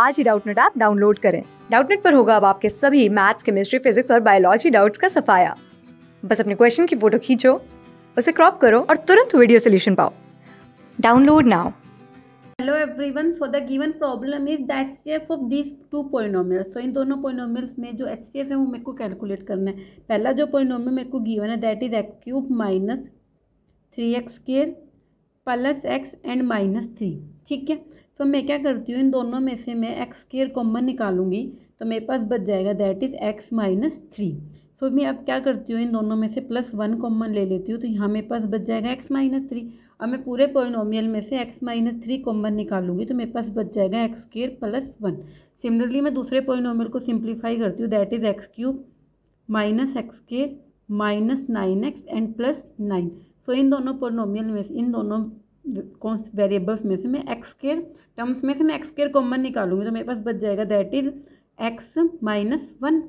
आज ही Doubtnut app download करें डाउटनेट पर होगा अब आपके सभी मैथ्स केमिस्ट्री फिजिक्स और बायोलॉजी डाउट्स का सफाया बस अपने क्वेश्चन की फोटो खींचो उसे क्रॉप करो और तुरंत वीडियो सोल्यूशन पाओ download now hello everyone so the given problem is the H C F of this two polynomials so इन दोनों पोइनोमियल्स में जो एच सी एफ है वो मेरे को कैलकुलेट करना है पहला जो पोइनोमियल मेरे को गिवन है that is x cube minus three x square plus x and minus three ठीक है तो मैं क्या करती हूँ इन दोनों में से मैं एक्स स्केयर कॉमन निकालूंगी तो मेरे पास बच जाएगा that is x minus three so मैं अब क्या करती हूँ इन दोनों में से प्लस वन कॉमन ले लेती हूँ तो यहाँ मेरे पास बच जाएगा एक्स माइनस थ्री अब मैं पूरे पोलिनोमियल में से एक्स माइनस थ्री कॉमन निकालूंगी तो मेरे पास बच जाएगा x square plus one similarly मैं दूसरे पोलिनोमियल को सिंप्लीफाई करती हूँ that is x cube minus x square minus nine x and plus nine so इन दोनों पोलिनोमियल में इन दोनों कौन वेरिएबल्स में से मैं एक्स केयर टर्म्स में से मैं एक्स केयर कॉमन निकालूंगी तो मेरे पास बच जाएगा that is x minus one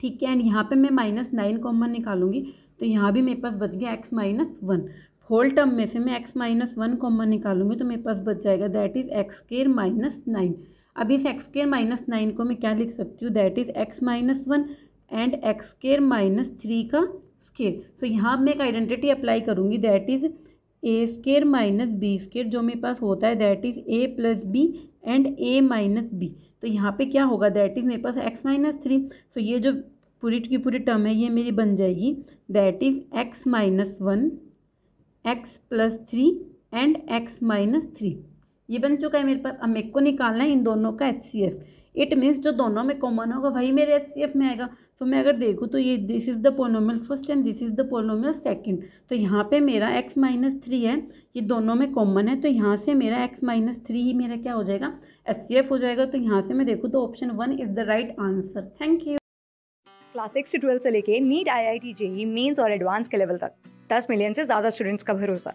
ठीक है एंड यहाँ पे मैं माइनस नाइन कॉमन निकालूंगी तो यहाँ भी मेरे पास बच गया x minus one whole term में से मैं एक्स माइनस वन कॉमन निकालूंगी तो मेरे पास बच जाएगा that is x square minus nine अब इस एक्स केयर माइनस नाइन को मैं क्या लिख सकती हूँ that is x minus one and x square minus three का स्केयर सो so, यहाँ मैं एक आइडेंटिटी अप्लाई करूँगी that is a square minus b square जो मेरे पास होता है that is a plus b and a minus b तो यहाँ पे क्या होगा दैट इज़ मेरे पास एक्स माइनस थ्री तो ये जो पूरी की पूरी टर्म है ये मेरी बन जाएगी that is x minus one x plus three and x minus three ये बन चुका है मेरे पास अब मेरे को निकालना है इन दोनों का H C F it means जो दोनों में कॉमन होगा वही मेरे एच सी एफ में आएगा तो मैं अगर देखूँ तो ये this is the polynomial first and this is the polynomial second तो यहाँ पे मेरा एक्स माइनस थ्री है ये दोनों में कॉमन है तो यहाँ से मेरा एक्स माइनस थ्री ही मेरा क्या हो जाएगा एच सी एफ हो जाएगा तो यहाँ से मैं देखूँ तो option one is the right answer thank you class six से ट्वेल्थ से लेके NEET I I T JEE Mains और एडवांस के लेवल तक दस मिलियन से ज़्यादा स्टूडेंट्स का भरोसा